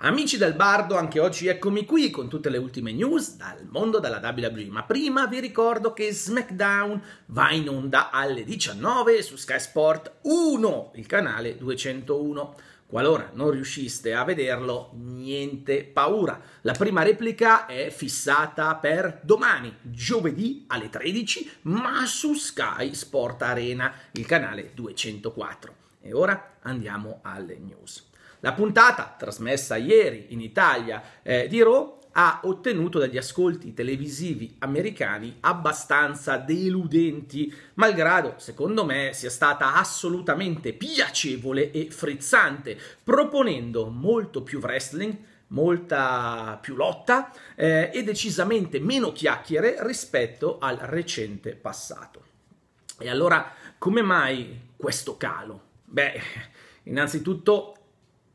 Amici del Bardo, anche oggi eccomi qui con tutte le ultime news dal mondo dalla WWE, ma prima vi ricordo che SmackDown va in onda alle 19 su Sky Sport 1, il canale 201. Qualora non riusciste a vederlo, niente paura. La prima replica è fissata per domani, giovedì alle 13, ma su Sky Sport Arena, il canale 204. E ora andiamo alle news. La puntata, trasmessa ieri in Italia eh, di Raw, ha ottenuto dagli ascolti televisivi americani abbastanza deludenti, malgrado, secondo me, sia stata assolutamente piacevole e frizzante, proponendo molto più wrestling, molta più lotta eh, e decisamente meno chiacchiere rispetto al recente passato. E allora, come mai questo calo? Beh, innanzitutto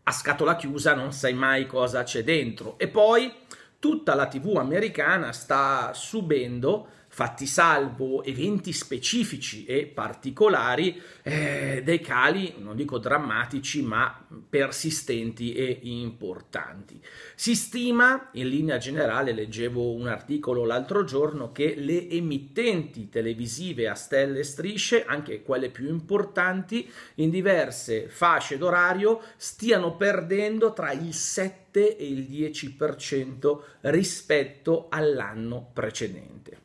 a scatola chiusa non sai mai cosa c'è dentro. E poi tutta la TV americana sta subendo fatti salvo eventi specifici e particolari, eh, dei cali, non dico drammatici, ma persistenti e importanti. Si stima, in linea generale, leggevo un articolo l'altro giorno, che le emittenti televisive a stelle e strisce, anche quelle più importanti, in diverse fasce d'orario, stiano perdendo tra il 7 e il 10% rispetto all'anno precedente.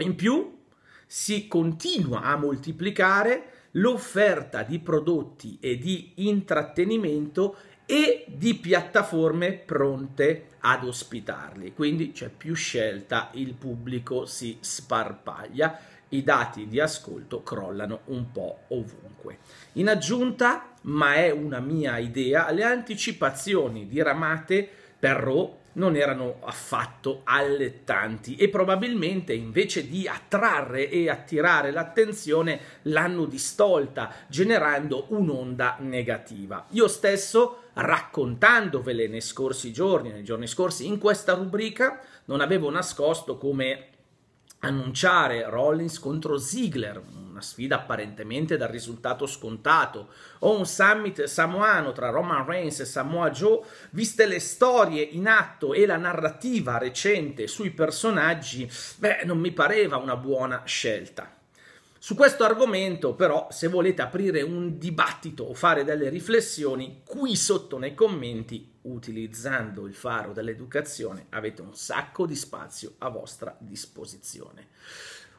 In più si continua a moltiplicare l'offerta di prodotti e di intrattenimento e di piattaforme pronte ad ospitarli. Quindi c'è più scelta, il pubblico si sparpaglia, i dati di ascolto crollano un po' ovunque. In aggiunta, ma è una mia idea, le anticipazioni diramate per Raw non erano affatto allettanti e probabilmente invece di attrarre e attirare l'attenzione l'hanno distolta generando un'onda negativa. Io stesso raccontandovele nei scorsi giorni, nei giorni scorsi in questa rubrica non avevo nascosto come annunciare Rollins contro Ziggler, una sfida apparentemente dal risultato scontato, o un summit samoano tra Roman Reigns e Samoa Joe, viste le storie in atto e la narrativa recente sui personaggi, beh, non mi pareva una buona scelta. Su questo argomento però se volete aprire un dibattito o fare delle riflessioni qui sotto nei commenti utilizzando il faro dell'educazione avete un sacco di spazio a vostra disposizione.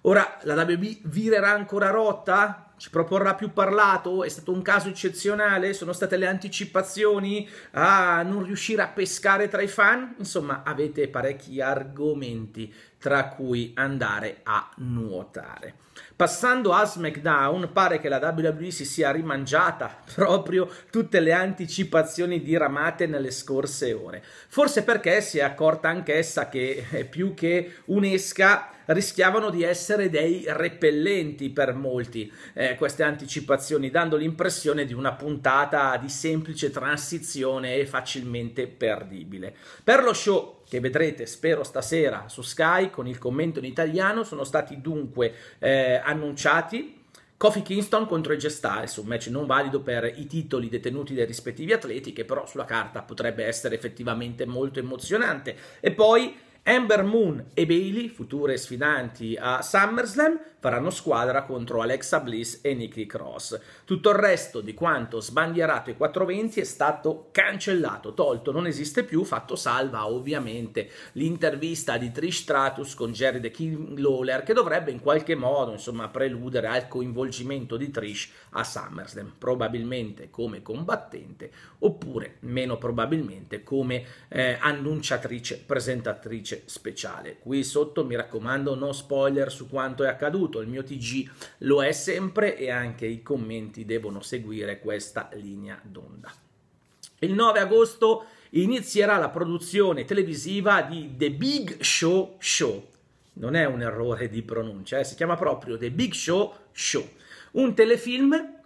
Ora la WB virerà ancora rotta? ci proporrà più parlato? È stato un caso eccezionale? Sono state le anticipazioni a ah, non riuscire a pescare tra i fan? Insomma, avete parecchi argomenti tra cui andare a nuotare. Passando a SmackDown, pare che la WWE si sia rimangiata proprio tutte le anticipazioni diramate nelle scorse ore. Forse perché si è accorta anch'essa che eh, più che un'esca rischiavano di essere dei repellenti per molti. Eh, queste anticipazioni, dando l'impressione di una puntata di semplice transizione e facilmente perdibile. Per lo show che vedrete spero stasera su Sky con il commento in italiano sono stati dunque eh, annunciati Kofi Kingston contro AJ Styles, un match non valido per i titoli detenuti dai rispettivi atleti che però sulla carta potrebbe essere effettivamente molto emozionante e poi Amber Moon e Bailey, future sfidanti a SummerSlam, faranno squadra contro Alexa Bliss e Nikki Cross. Tutto il resto di quanto sbandierato i 420 è stato cancellato, tolto, non esiste più, fatto salva ovviamente l'intervista di Trish Stratus con Jerry the King Lawler che dovrebbe in qualche modo insomma preludere al coinvolgimento di Trish a SummerSlam, probabilmente come combattente oppure meno probabilmente come eh, annunciatrice, presentatrice editrice speciale. Qui sotto mi raccomando no spoiler su quanto è accaduto, il mio TG lo è sempre e anche i commenti devono seguire questa linea d'onda. Il 9 agosto inizierà la produzione televisiva di The Big Show Show. Non è un errore di pronuncia, eh? si chiama proprio The Big Show Show. Un telefilm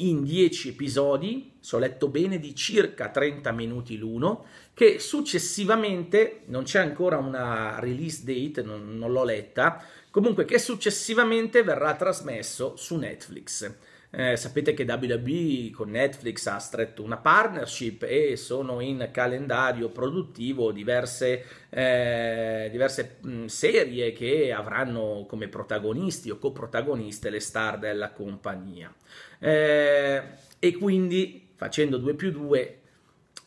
in 10 episodi, se ho letto bene, di circa 30 minuti l'uno, che successivamente, non c'è ancora una release date, non, non l'ho letta, comunque che successivamente verrà trasmesso su Netflix. Eh, sapete che WWE con Netflix ha stretto una partnership e sono in calendario produttivo diverse, eh, diverse mh, mm, serie che avranno come protagonisti o coprotagoniste le star della compagnia. Eh, e quindi facendo 2 più 2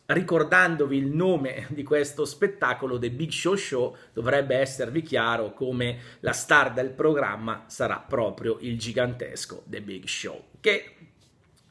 ricordandovi il nome di questo spettacolo, The Big Show Show, dovrebbe esservi chiaro come la star del programma sarà proprio il gigantesco The Big Show, che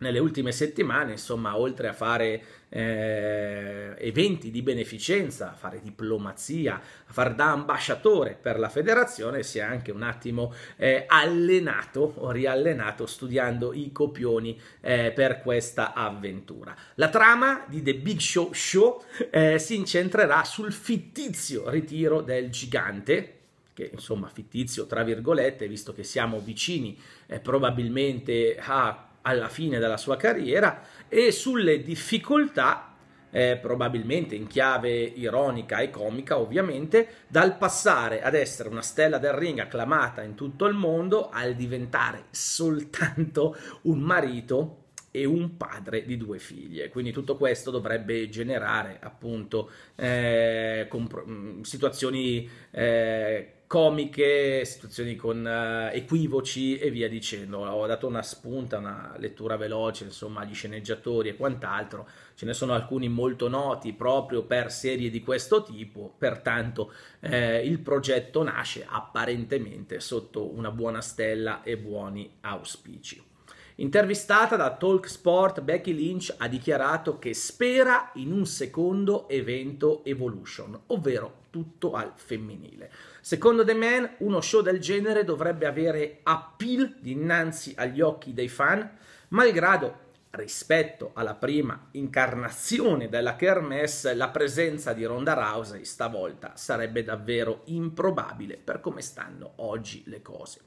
nelle ultime settimane, insomma, oltre a fare eh, eventi di beneficenza, a fare diplomazia, a far da ambasciatore per la federazione, si è anche un attimo eh, allenato o riallenato studiando i copioni eh, per questa avventura. La trama di The Big Show Show eh, si incentrerà sul fittizio ritiro del gigante, che insomma fittizio tra virgolette, visto che siamo vicini eh, probabilmente a alla fine della sua carriera e sulle difficoltà, eh, probabilmente in chiave ironica e comica ovviamente, dal passare ad essere una stella del ring acclamata in tutto il mondo al diventare soltanto un marito e un padre di due figlie. Quindi tutto questo dovrebbe generare appunto eh, mm, situazioni eh, comiche, situazioni con uh, equivoci e via dicendo. Ho dato una spunta, una lettura veloce, insomma, agli sceneggiatori e quant'altro. Ce ne sono alcuni molto noti proprio per serie di questo tipo, pertanto eh, il progetto nasce apparentemente sotto una buona stella e buoni auspici. Intervistata da Talk Sport, Becky Lynch ha dichiarato che spera in un secondo evento Evolution, ovvero tutto al femminile. Secondo The Man, uno show del genere dovrebbe avere appeal dinanzi agli occhi dei fan, malgrado rispetto alla prima incarnazione della Kermesse, la presenza di Ronda Rousey stavolta sarebbe davvero improbabile per come stanno oggi le cose.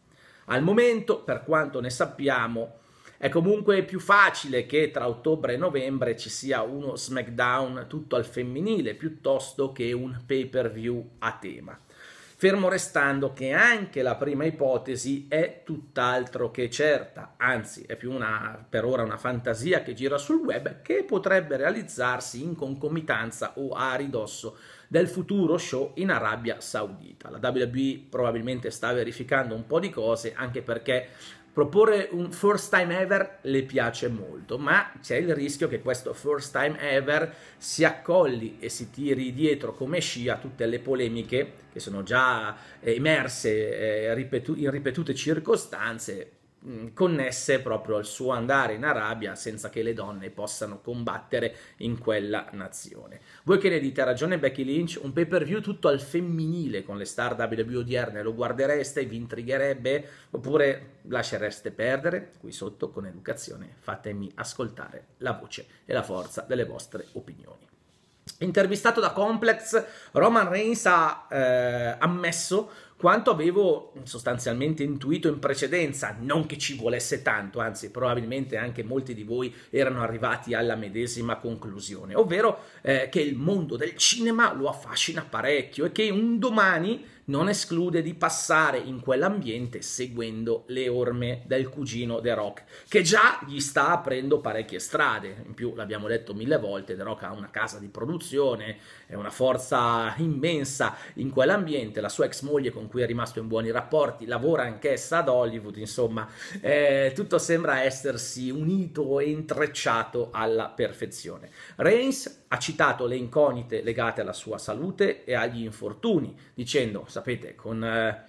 Al momento, per quanto ne sappiamo, è comunque più facile che tra ottobre e novembre ci sia uno SmackDown tutto al femminile piuttosto che un pay per view a tema. Fermo restando che anche la prima ipotesi è tutt'altro che certa, anzi è più una, per ora una fantasia che gira sul web che potrebbe realizzarsi in concomitanza o a ridosso del futuro show in Arabia Saudita. La WWE probabilmente sta verificando un po' di cose anche perché Proporre un first time ever le piace molto, ma c'è il rischio che questo first time ever si accolli e si tiri dietro come scia tutte le polemiche che sono già eh, emerse eh, in ripetute circostanze connesse proprio al suo andare in Arabia senza che le donne possano combattere in quella nazione. Voi che ne dite? Ha ragione Becky Lynch? Un pay per view tutto al femminile con le star WWE odierne, lo guardereste, vi intrigherebbe oppure lascereste perdere? Qui sotto con educazione fatemi ascoltare la voce e la forza delle vostre opinioni. Intervistato da Complex, Roman Reigns ha eh, ammesso quanto avevo sostanzialmente intuito in precedenza, non che ci volesse tanto, anzi probabilmente anche molti di voi erano arrivati alla medesima conclusione, ovvero eh, che il mondo del cinema lo affascina parecchio e che un domani non esclude di passare in quell'ambiente seguendo le orme del cugino The Rock, che già gli sta aprendo parecchie strade. In più, l'abbiamo detto mille volte, The Rock ha una casa di produzione, è una forza immensa in quell'ambiente, la sua ex moglie con cui è rimasto in buoni rapporti lavora anch'essa ad Hollywood, insomma, eh, tutto sembra essersi unito e intrecciato alla perfezione. Reigns ha citato le incognite legate alla sua salute e agli infortuni, dicendo sapete, con eh,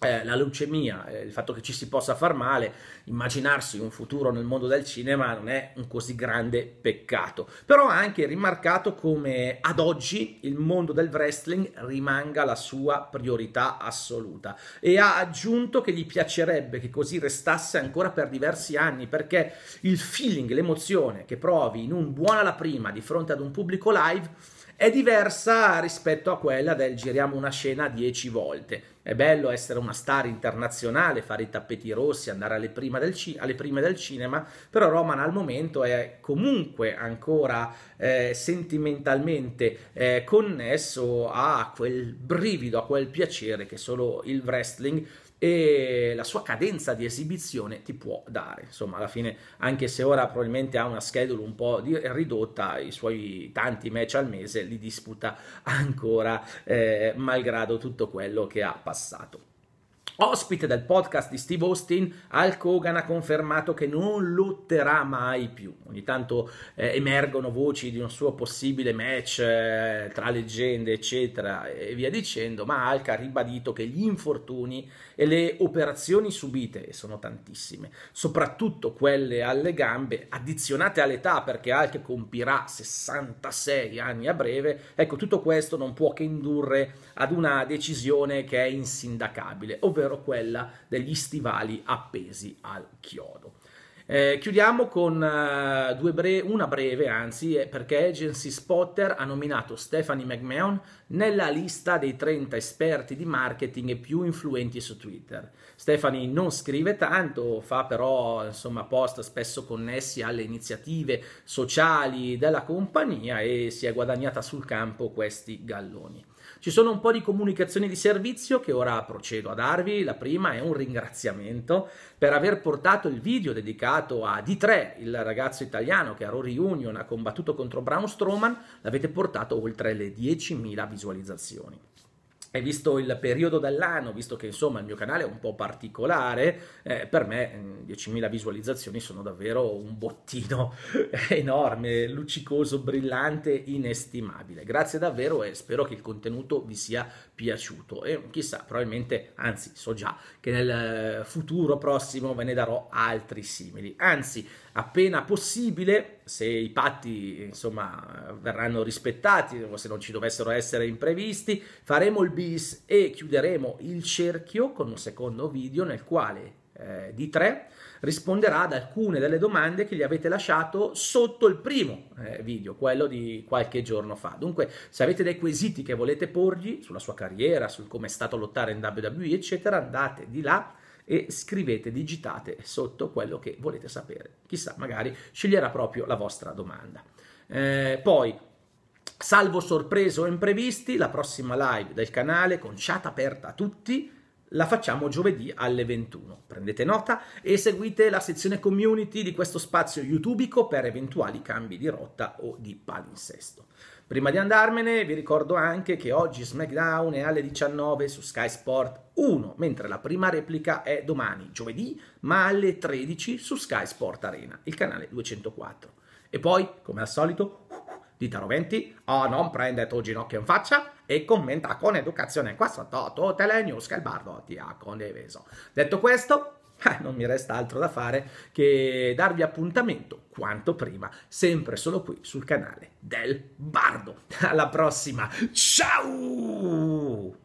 eh la leucemia, eh, il fatto che ci si possa far male, immaginarsi un futuro nel mondo del cinema non è un così grande peccato. Però ha anche rimarcato come ad oggi il mondo del wrestling rimanga la sua priorità assoluta e ha aggiunto che gli piacerebbe che così restasse ancora per diversi anni perché il feeling, l'emozione che provi in un buon alla prima di fronte ad un pubblico live è diversa rispetto a quella del giriamo una scena dieci volte. È bello essere una star internazionale, fare i tappeti rossi, andare alle prime del, ci- alle prime del cinema, però Roman al momento è comunque ancora eh, sentimentalmente eh, connesso a quel brivido, a quel piacere che solo il wrestling e la sua cadenza di esibizione ti può dare. Insomma, alla fine, anche se ora probabilmente ha una schedule un po' ridotta, i suoi tanti match al mese li disputa ancora, eh, malgrado tutto quello che ha passato. Ospite del podcast di Steve Austin, Hulk Hogan ha confermato che non lotterà mai più. Ogni tanto eh, emergono voci di un suo possibile match eh, tra leggende, eccetera, e via dicendo, ma Hulk ha ribadito che gli infortuni e le operazioni subite, e sono tantissime, soprattutto quelle alle gambe, addizionate all'età perché Hulk compirà 66 anni a breve, ecco, tutto questo non può che indurre ad una decisione che è insindacabile, ovvero ovvero quella degli stivali appesi al chiodo. Eh, chiudiamo con uh, bre- una breve, anzi, eh, perché Agency Spotter ha nominato Stephanie McMahon nella lista dei 30 esperti di marketing più influenti su Twitter. Stephanie non scrive tanto, fa però insomma post spesso connessi alle iniziative sociali della compagnia e si è guadagnata sul campo questi galloni. Ci sono un po' di comunicazioni di servizio che ora procedo a darvi. La prima è un ringraziamento per aver portato il video dedicato a D3, il ragazzo italiano che a Rory Union ha combattuto contro Braun Strowman, l'avete portato oltre le 10.000 visualizzazioni. E visto il periodo dell'anno, visto che insomma il mio canale è un po' particolare, eh, per me 10.000 mm, visualizzazioni sono davvero un bottino enorme, luccicoso, brillante, inestimabile. Grazie davvero e spero che il contenuto vi sia piaciuto e chissà, probabilmente, anzi so già che nel futuro prossimo ve ne darò altri simili. Anzi, appena possibile se i patti insomma, verranno rispettati o se non ci dovessero essere imprevisti, faremo il bis e chiuderemo il cerchio con un secondo video nel quale eh, di tre risponderà ad alcune delle domande che gli avete lasciato sotto il primo eh, video, quello di qualche giorno fa. Dunque, se avete dei quesiti che volete porgli sulla sua carriera, sul come è stato lottare in WWE, eccetera, andate di là e scrivete, digitate sotto quello che volete sapere. Chissà, magari sceglierà proprio la vostra domanda. Eh, poi Salvo sorprese o imprevisti, la prossima live del canale con chat aperta a tutti la facciamo giovedì alle 21. Prendete nota e seguite la sezione community di questo spazio youtubico per eventuali cambi di rotta o di palinsesto. Prima di andarmene vi ricordo anche che oggi SmackDown è alle 19 su Sky Sport 1, mentre la prima replica è domani, giovedì, ma alle 13 su Sky Sport Arena, il canale 204. E poi, come al solito, dita roventi, o oh, non prende tuo ginocchio in faccia e commenta con educazione qua sotto tutte che il bardo ti ha condiviso. Detto questo, eh, non mi resta altro da fare che darvi appuntamento quanto prima, sempre solo qui sul canale del Bardo. Alla prossima, ciao!